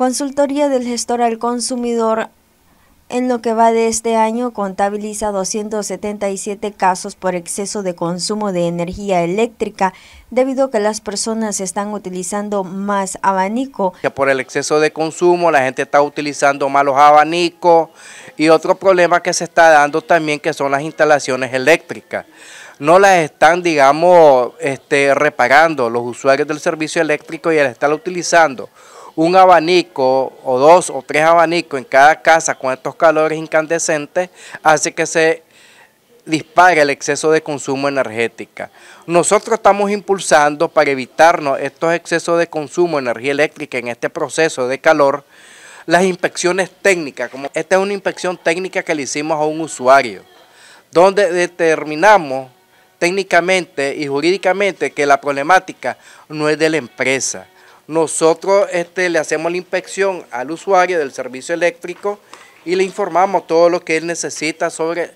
Consultoría del gestor al consumidor en lo que va de este año contabiliza 277 casos por exceso de consumo de energía eléctrica debido a que las personas están utilizando más abanico. Por el exceso de consumo la gente está utilizando malos abanicos y otro problema que se está dando también que son las instalaciones eléctricas. No las están, digamos, este, reparando los usuarios del servicio eléctrico y las están utilizando un abanico o dos o tres abanicos en cada casa con estos calores incandescentes hace que se dispare el exceso de consumo energética. Nosotros estamos impulsando para evitarnos estos excesos de consumo de energía eléctrica en este proceso de calor, las inspecciones técnicas, como esta es una inspección técnica que le hicimos a un usuario, donde determinamos técnicamente y jurídicamente que la problemática no es de la empresa, nosotros este, le hacemos la inspección al usuario del servicio eléctrico y le informamos todo lo que él necesita sobre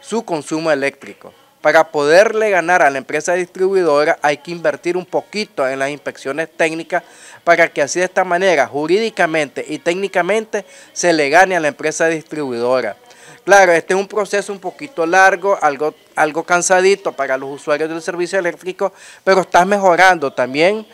su consumo eléctrico. Para poderle ganar a la empresa distribuidora hay que invertir un poquito en las inspecciones técnicas para que así de esta manera, jurídicamente y técnicamente, se le gane a la empresa distribuidora. Claro, este es un proceso un poquito largo, algo, algo cansadito para los usuarios del servicio eléctrico, pero está mejorando también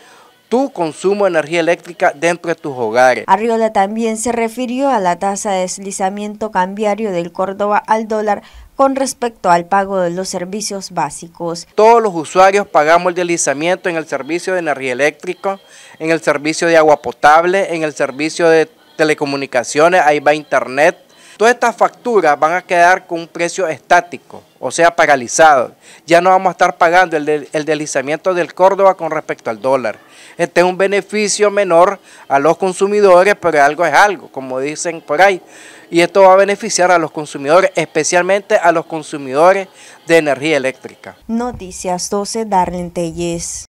tu consumo de energía eléctrica dentro de tus hogares. Arriola también se refirió a la tasa de deslizamiento cambiario del Córdoba al dólar con respecto al pago de los servicios básicos. Todos los usuarios pagamos el deslizamiento en el servicio de energía eléctrica, en el servicio de agua potable, en el servicio de telecomunicaciones, ahí va internet, Todas estas facturas van a quedar con un precio estático, o sea, paralizado. Ya no vamos a estar pagando el, deslizamiento del Córdoba con respecto al dólar. Este es un beneficio menor a los consumidores, pero algo es algo, como dicen por ahí. Y esto va a beneficiar a los consumidores, especialmente a los consumidores de energía eléctrica. Noticias 12, Darlene Telles.